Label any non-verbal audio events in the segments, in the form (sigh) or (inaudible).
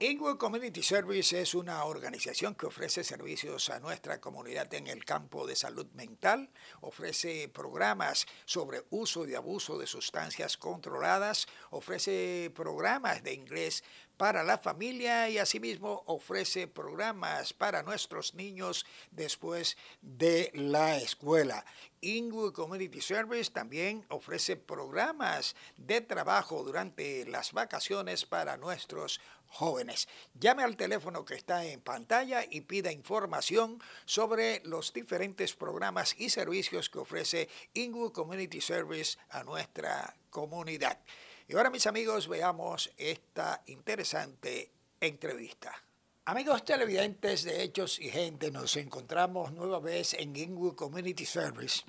Ingwood Community Service es una organización que ofrece servicios a nuestra comunidad en el campo de salud mental, ofrece programas sobre uso y abuso de sustancias controladas, ofrece programas de inglés para la familia y asimismo ofrece programas para nuestros niños después de la escuela. ingo Community Service también ofrece programas de trabajo durante las vacaciones para nuestros jóvenes. Llame al teléfono que está en pantalla y pida información sobre los diferentes programas y servicios que ofrece Inwood Community Service a nuestra comunidad. Y ahora mis amigos veamos esta interesante entrevista. Amigos televidentes de Hechos y Gente, nos encontramos nueva vez en Inwood Community Service.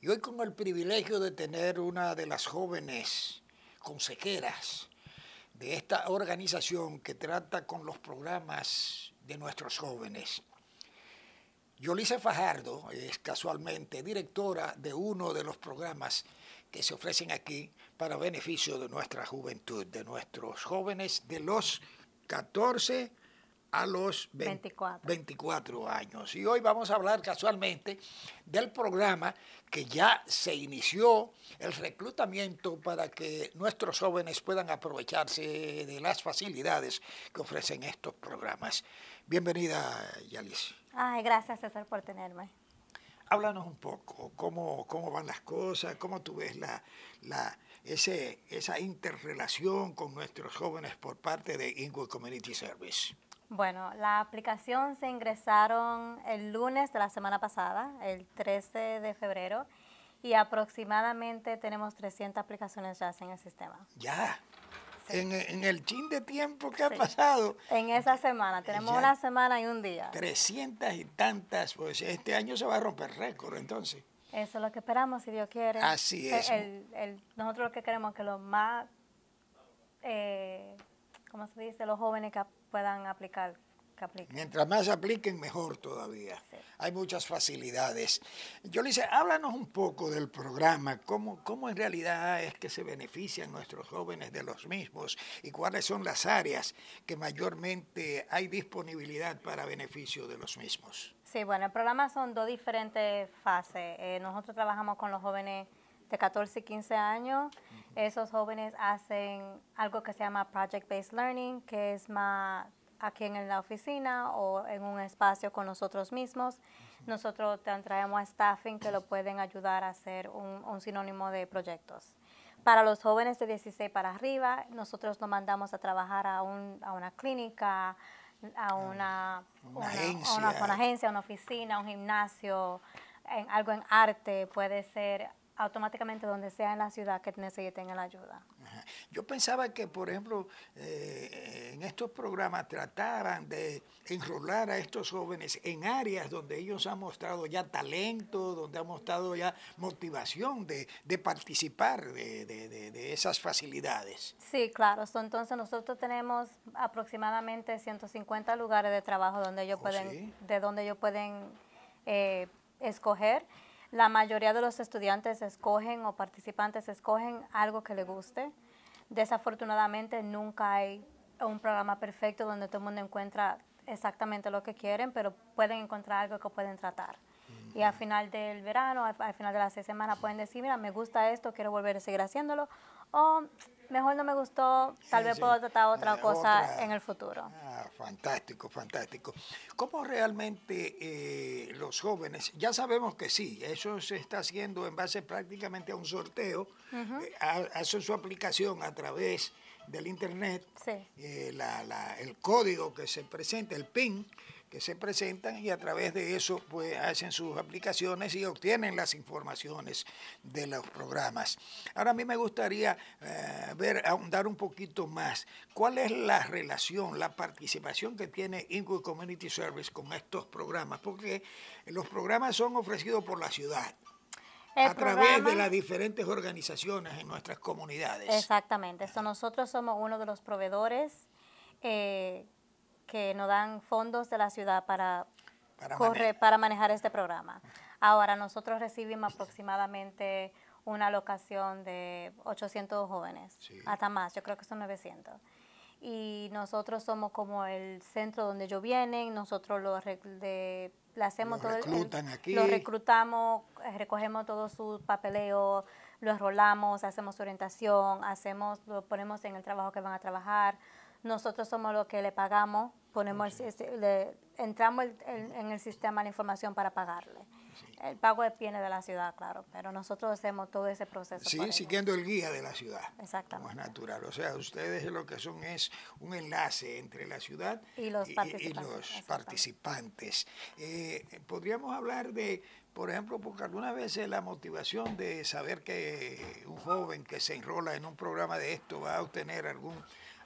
Y hoy con el privilegio de tener una de las jóvenes consejeras de esta organización que trata con los programas de nuestros jóvenes. Yolisa Fajardo es casualmente directora de uno de los programas que se ofrecen aquí para beneficio de nuestra juventud, de nuestros jóvenes de los 14 a los 24. años. Y hoy vamos a hablar casualmente del programa que ya se inició el reclutamiento para que nuestros jóvenes puedan aprovecharse de las facilidades que ofrecen estos programas. Bienvenida, Yalis. Ay, gracias, César, por tenerme. Háblanos un poco, cómo, cómo van las cosas, cómo tú ves la, la, esa interrelación con nuestros jóvenes por parte de ingo Community Service. Bueno, la aplicación se ingresaron el lunes de la semana pasada, el 13 de febrero, y aproximadamente tenemos 300 aplicaciones ya en el sistema. Ya. E, en, el chin de tiempo que ha pasado. En esa semana, tenemos una semana y un día. 300 y tantas, pues este año se va a romper récord entonces. Eso es lo que esperamos, si Dios quiere. Así es. nosotros lo que queremos es que los más eh, como se dice, los jóvenes que puedan aplicar. Que Mientras más apliquen, mejor todavía. Hay muchas facilidades. yo dice háblanos un poco del programa, cómo, cómo en realidad es que se benefician nuestros jóvenes de los mismos y cuáles son las áreas que mayormente hay disponibilidad para beneficio de los mismos. Sí, bueno, el programa son dos diferentes fases. Eh, nosotros trabajamos con los jóvenes de 14, 15 años, esos jóvenes hacen algo que se llama Project-Based Learning, que es más aquí en la oficina o en un espacio con nosotros mismos. Nosotros traemos a staffing que lo pueden ayudar a hacer un, sinónimo de proyectos. Para los jóvenes de 16 para arriba, nosotros los mandamos a trabajar a, un, a una clínica, a ah, una, agencia. A una, agencia. una oficina, un gimnasio, en, algo en arte, puede ser automáticamente donde sea en la ciudad que necesiten la ayuda. Yo pensaba que, por ejemplo, eh, en estos programas trataban de enrolar a estos jóvenes en áreas donde ellos han mostrado ya talento, donde han mostrado ya motivación de, participar de, esas facilidades. Sí, claro. entonces nosotros tenemos aproximadamente 150 lugares de trabajo donde ellos oh, pueden, de donde ellos pueden eh, escoger la mayoría de los estudiantes escogen o participantes escogen algo que les guste. Desafortunadamente nunca hay un programa perfecto donde todo el mundo encuentra exactamente lo que quieren, pero pueden encontrar algo que pueden tratar. Y al final del verano, al, final de las seis semanas pueden decir, mira, me gusta esto, quiero volver a seguir haciéndolo. O mejor no me gustó, tal vez puedo tratar otra ah, cosa en el futuro. Ah, fantástico, fantástico. ¿Cómo realmente eh, los jóvenes, ya sabemos que sí, eso se está haciendo en base prácticamente a un sorteo, eh, hacen su aplicación a través del Internet, eh, el código que se presenta, el PIN, se presentan y a través de eso pues hacen sus aplicaciones y obtienen las informaciones de los programas. Ahora a mí me gustaría eh, ver, ahondar un poquito más, cuál es la relación, la participación que tiene Ingwood Community Service con estos programas, porque los programas son ofrecidos por la ciudad. a través de las diferentes organizaciones en nuestras comunidades. Exactamente, nosotros somos uno de los proveedores eh, que nos dan fondos de la ciudad para, correr, manejar. para manejar este programa. Ahora, nosotros recibimos aproximadamente una locación de 800 jóvenes, hasta más, yo creo que son 900. Y nosotros somos como el centro donde ellos vienen, nosotros los de, hacemos todo aquí. Los reclutamos, eh, recogemos todo su papeleo, lo enrolamos, hacemos su orientación, hacemos, lo ponemos en el trabajo que van a trabajar, nosotros somos los que le pagamos, ponemos este, entramos en el sistema de información para pagarle. El pago viene de la ciudad, claro, pero nosotros hacemos todo ese proceso. Sí, siguiendo el guía de la ciudad. Exactamente. Como es natural. O sea, ustedes lo que son es un enlace entre la ciudad y los participantes. Eh, Podríamos hablar de, por ejemplo, porque algunas veces la motivación de saber que un joven que se enrola en un programa de esto va a obtener algún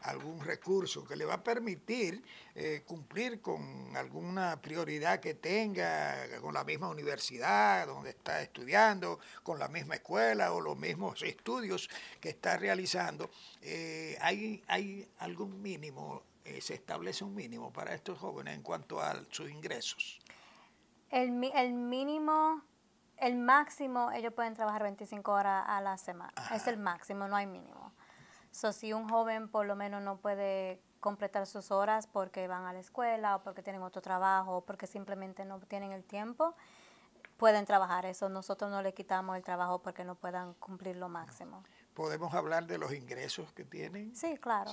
algún recurso que le va a permitir eh, cumplir con alguna prioridad que tenga con la misma universidad donde está estudiando, con la misma escuela o los mismos estudios que está realizando. Eh, ¿hay, ¿Hay algún mínimo, eh, se establece un mínimo para estos jóvenes en cuanto a sus ingresos? El, el mínimo el máximo, ellos pueden trabajar 25 horas a la semana. Es el máximo, no hay mínimo. So, si un joven por lo menos no puede completar sus horas porque van a la escuela o porque tienen otro trabajo o porque simplemente no tienen el tiempo, pueden trabajar eso. Nosotros no le quitamos el trabajo porque no puedan cumplir lo máximo podemos hablar de los ingresos que tienen. Sí, claro.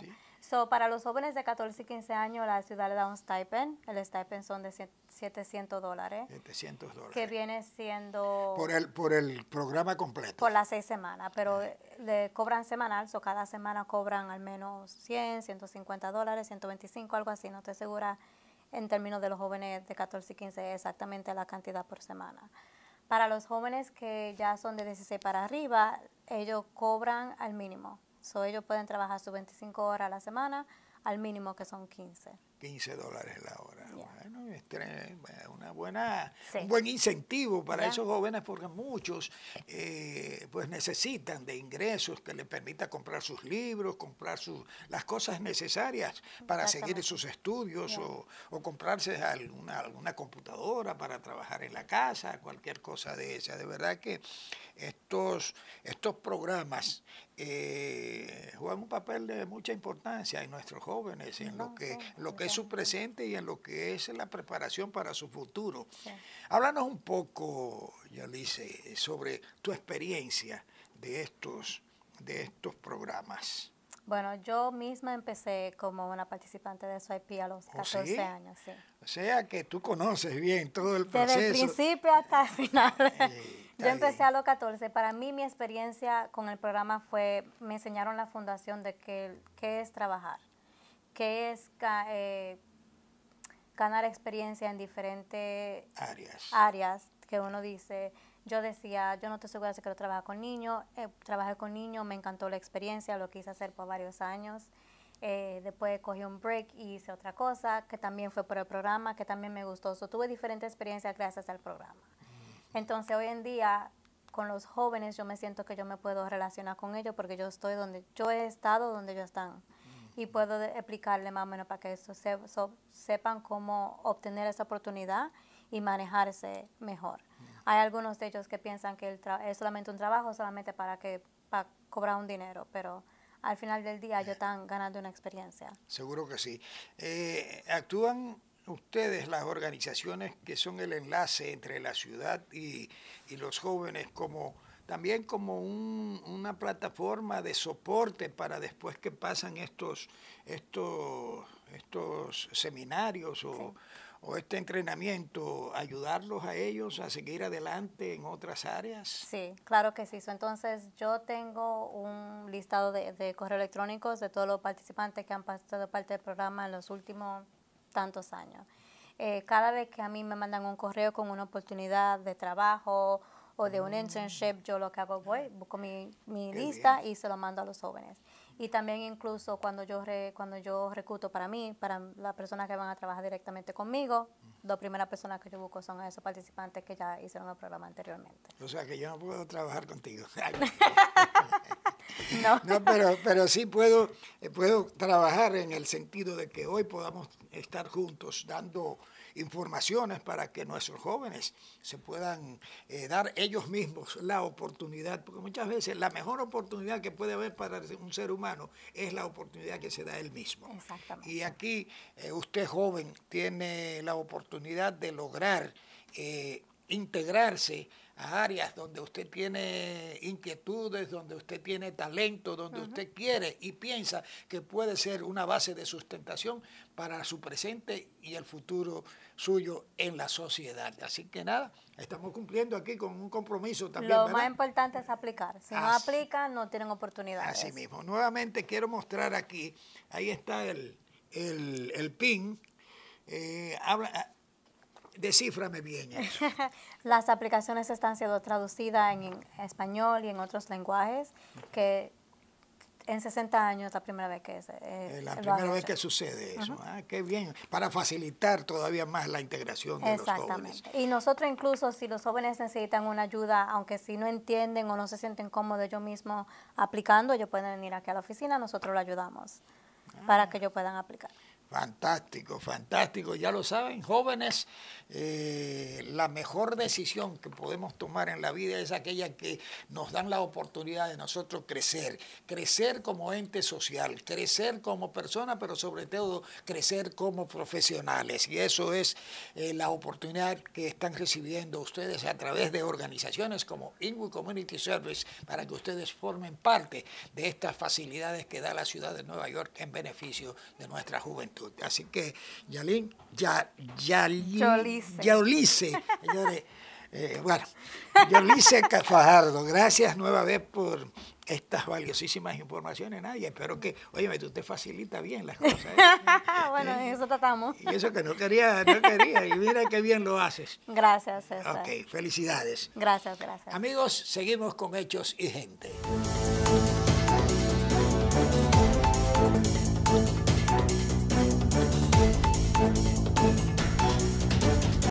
para los jóvenes de 14 y 15 años, la ciudad le da un stipend. El stipend son de 700 dólares. 700 dólares. Que viene siendo... Por el, por el programa completo. Por las seis semanas, pero le cobran semanal, so cada semana cobran al menos 100, 150 dólares, 125, algo así. No estoy segura en términos de los jóvenes de 14 y 15 exactamente la cantidad por semana. Para los jóvenes que ya son de 16 para arriba, ellos cobran al mínimo. So, ellos pueden trabajar sus 25 horas a la semana, al mínimo que son 15. 15 dólares la hora una buena, un buen incentivo para esos jóvenes porque muchos eh, pues necesitan de ingresos que les permita comprar sus libros, comprar sus, las cosas necesarias para seguir sus estudios o, comprarse alguna, alguna computadora para trabajar en la casa, cualquier cosa de esa. De verdad que estos, estos programas eh, juegan un papel de mucha importancia en nuestros jóvenes, en lo que, lo que es su presente y en lo que es la preparación preparación para su futuro. Háblanos un poco, Yalice, sobre tu experiencia de estos, de estos programas. Bueno, yo misma empecé como una participante de SWIP a los 14 años, O sea que tú conoces bien todo el proceso. Desde el principio hasta el final. (laughs) yo empecé a los 14. Para mí mi experiencia con el programa fue, me enseñaron la fundación de qué, qué es trabajar, qué es eh, ganar experiencia en diferentes áreas. que uno dice, yo decía, yo no te segura si quiero trabajar con niños, eh, trabajé con niños, me encantó la experiencia, lo quise hacer por varios años. Eh, después cogí un break y hice otra cosa, que también fue por el programa, que también me gustó. tuve diferentes experiencias gracias al programa. Mm. Entonces hoy en día con los jóvenes yo me siento que yo me puedo relacionar con ellos porque yo estoy donde yo he estado, donde ellos están y puedo explicarle más o menos para que eso se, sepan cómo obtener esa oportunidad y manejarse mejor. Mm. Hay algunos de ellos que piensan que el es solamente un trabajo, solamente para que para cobrar un dinero, pero al final del día ellos están ganando una experiencia. Seguro que sí. Eh, ¿Actúan ustedes las organizaciones que son el enlace entre la ciudad y, y los jóvenes como también como un, una plataforma de soporte para después que pasan estos, estos, estos seminarios o, este entrenamiento, ayudarlos a ellos a seguir adelante en otras áreas? Sí, claro que sí. Entonces yo tengo un listado de, de correos electrónicos de todos los participantes que han pasado parte del programa en los últimos tantos años. Eh, cada vez que a mí me mandan un correo con una oportunidad de trabajo, o de un internship, yo lo que hago, voy, busco mi, lista y se lo mando a los jóvenes. Y también incluso cuando yo re, cuando yo recuto para mí, para las personas que van a trabajar directamente conmigo, las primeras personas que yo busco son a esos participantes que ya hicieron el programa anteriormente. O sea que yo no puedo trabajar contigo. (laughs) (laughs) No. pero, pero sí puedo, eh, puedo trabajar en el sentido de que hoy podamos estar juntos dando informaciones para que nuestros jóvenes se puedan eh, dar ellos mismos la oportunidad, porque muchas veces la mejor oportunidad que puede haber para un ser humano es la oportunidad que se da él mismo. Exactamente. Y aquí eh, usted joven tiene la oportunidad de lograr integrarse áreas donde usted tiene inquietudes, donde usted tiene talento, donde usted quiere y piensa que puede ser una base de sustentación para su presente y el futuro suyo en la sociedad. Así que nada, estamos cumpliendo aquí con un compromiso también. Lo más importante es aplicar. Si no aplican, no tienen oportunidades. Así mismo. Nuevamente quiero mostrar aquí, ahí está el, PIN. Eh, habla, decíframe bien (laughs) Las aplicaciones están siendo traducidas en, español y en otros lenguajes que en 60 años es la primera vez que eh, es. la primera vez que sucede eso. ¿eh? qué bien. Para facilitar todavía más la integración de los jóvenes. Y nosotros incluso si los jóvenes necesitan una ayuda, aunque si no entienden o no se sienten cómodos ellos mismos aplicando, ellos pueden venir aquí a la oficina, nosotros lo ayudamos ah. para que ellos puedan aplicar. Fantástico, fantástico. Ya lo saben, jóvenes, eh, la mejor decisión que podemos tomar en la vida es aquella que nos dan la oportunidad de nosotros crecer, crecer como ente social, crecer como persona, pero sobre todo crecer como profesionales. Y eso es eh, la oportunidad que están recibiendo ustedes a través de organizaciones como Inwood Community Service para que ustedes formen parte de estas facilidades que da la ciudad de Nueva York en beneficio de nuestra juventud. Así que, Yalín, ya, Yalin, ya (laughs) señores. Eh, bueno, Yolice Cafajardo, gracias nueva vez por estas valiosísimas informaciones, nadie Espero que, oye, tú te facilitas bien las cosas. ¿eh? (laughs) bueno, eh, eso tratamos. Y eso que no quería, no quería. Y mira qué bien lo haces. Gracias, César. Ok, felicidades. Gracias, gracias. Amigos, seguimos con Hechos y Gente.